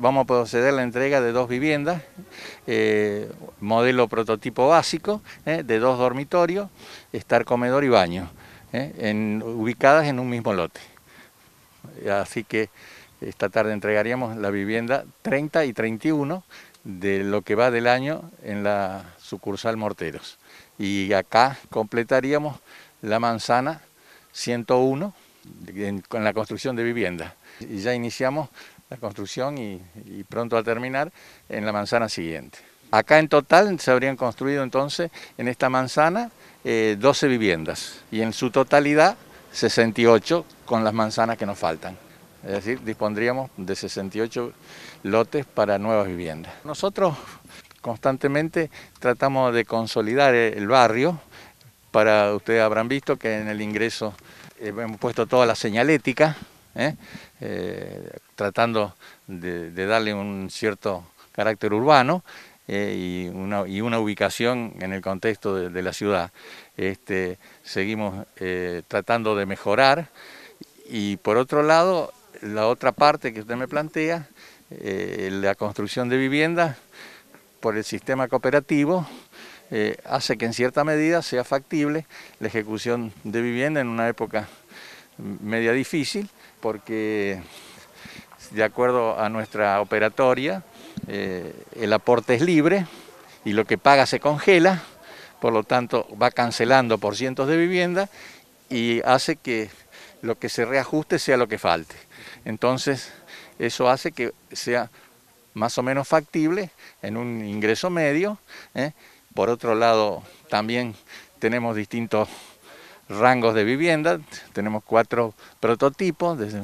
vamos a proceder a la entrega de dos viviendas, eh, modelo prototipo básico, eh, de dos dormitorios, estar comedor y baño, eh, en, ubicadas en un mismo lote. Así que esta tarde entregaríamos la vivienda 30 y 31 de lo que va del año en la sucursal Morteros. Y acá completaríamos la manzana 101 con la construcción de vivienda... Y ya iniciamos la construcción y, pronto a terminar en la manzana siguiente. Acá en total se habrían construido entonces en esta manzana 12 eh, viviendas y en su totalidad 68 con las manzanas que nos faltan. Es decir, dispondríamos de 68 lotes para nuevas viviendas. Nosotros constantemente tratamos de consolidar e, el barrio. Para ustedes habrán visto que en el ingreso eh, hemos puesto toda la señalética ¿eh? Eh, tratando de, darle un cierto carácter urbano eh, y una, ubicación en el contexto de, la ciudad. Este, seguimos tratando de mejorar y por otro lado, la otra parte que usted me plantea, la construcción de viviendas por el sistema cooperativo, hace que en cierta medida sea factible la ejecución de vivienda en una época media difícil porque de acuerdo a nuestra operatoria eh, el aporte es libre y lo que paga se congela, por lo tanto va cancelando por cientos de vivienda y hace que lo que se reajuste sea lo que falte. Entonces eso hace que sea más o menos factible en un ingreso medio. ¿eh? Por otro lado también tenemos distintos rangos de vivienda. Tenemos cuatro prototipos, desde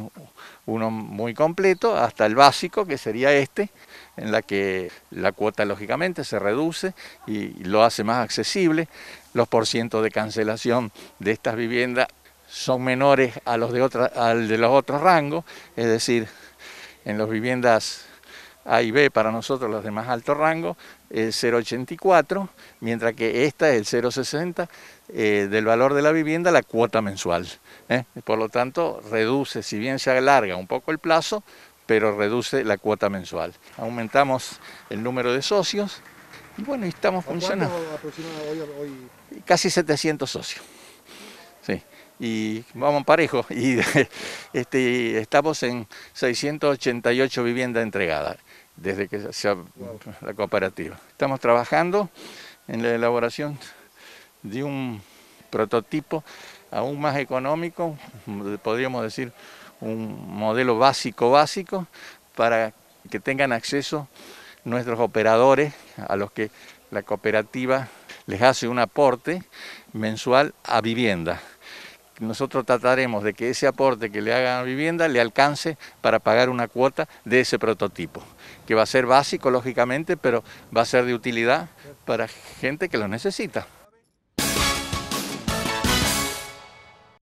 uno muy completo hasta el básico, que sería este, en la que la cuota lógicamente se reduce y lo hace más accesible. Los porcientos de cancelación de estas viviendas son menores a los de otra, al de los otros rangos, es decir, en las viviendas a y B para nosotros los de más alto rango es 0,84, mientras que esta es el 0,60 eh, del valor de la vivienda, la cuota mensual. ¿eh? Por lo tanto, reduce, si bien se alarga un poco el plazo, pero reduce la cuota mensual. Aumentamos el número de socios y bueno, estamos funcionando. Hoy, hoy? Casi 700 socios. Sí y vamos parejo y este, estamos en 688 viviendas entregadas desde que se ha, la cooperativa. Estamos trabajando en la elaboración de un prototipo aún más económico, podríamos decir un modelo básico básico para que tengan acceso nuestros operadores a los que la cooperativa les hace un aporte mensual a vivienda nosotros trataremos de que ese aporte que le haga a la vivienda le alcance para pagar una cuota de ese prototipo, que va a ser básico lógicamente, pero va a ser de utilidad para gente que lo necesita.